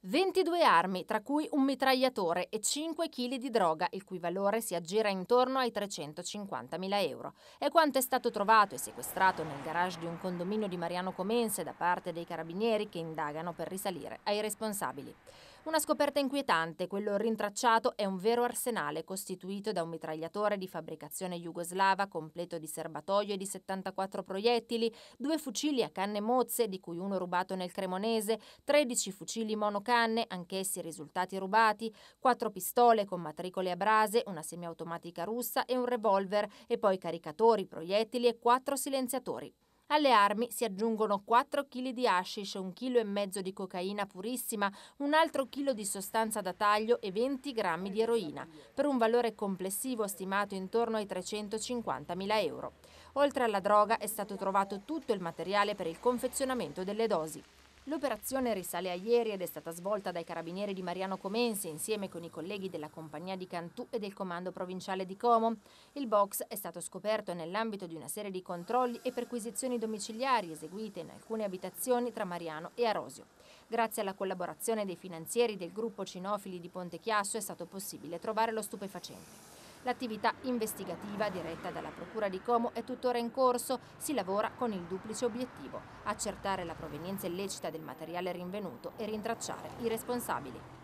22 armi, tra cui un mitragliatore e 5 kg di droga, il cui valore si aggira intorno ai 350.000 euro. È quanto è stato trovato e sequestrato nel garage di un condominio di Mariano Comense da parte dei carabinieri che indagano per risalire ai responsabili. Una scoperta inquietante, quello rintracciato è un vero arsenale costituito da un mitragliatore di fabbricazione jugoslava completo di serbatoio e di 74 proiettili, due fucili a canne mozze, di cui uno rubato nel Cremonese, 13 fucili monocanne, anch'essi risultati rubati, quattro pistole con matricole a brase, una semiautomatica russa e un revolver, e poi caricatori, proiettili e quattro silenziatori. Alle armi si aggiungono 4 kg di hashish, un chilo e mezzo di cocaina purissima, un altro chilo di sostanza da taglio e 20 grammi di eroina, per un valore complessivo stimato intorno ai 350.000 euro. Oltre alla droga è stato trovato tutto il materiale per il confezionamento delle dosi. L'operazione risale a ieri ed è stata svolta dai carabinieri di Mariano Comense insieme con i colleghi della compagnia di Cantù e del comando provinciale di Como. Il box è stato scoperto nell'ambito di una serie di controlli e perquisizioni domiciliari eseguite in alcune abitazioni tra Mariano e Arosio. Grazie alla collaborazione dei finanzieri del gruppo Cinofili di Ponte Chiasso è stato possibile trovare lo stupefacente. L'attività investigativa diretta dalla Procura di Como è tuttora in corso, si lavora con il duplice obiettivo, accertare la provenienza illecita del materiale rinvenuto e rintracciare i responsabili.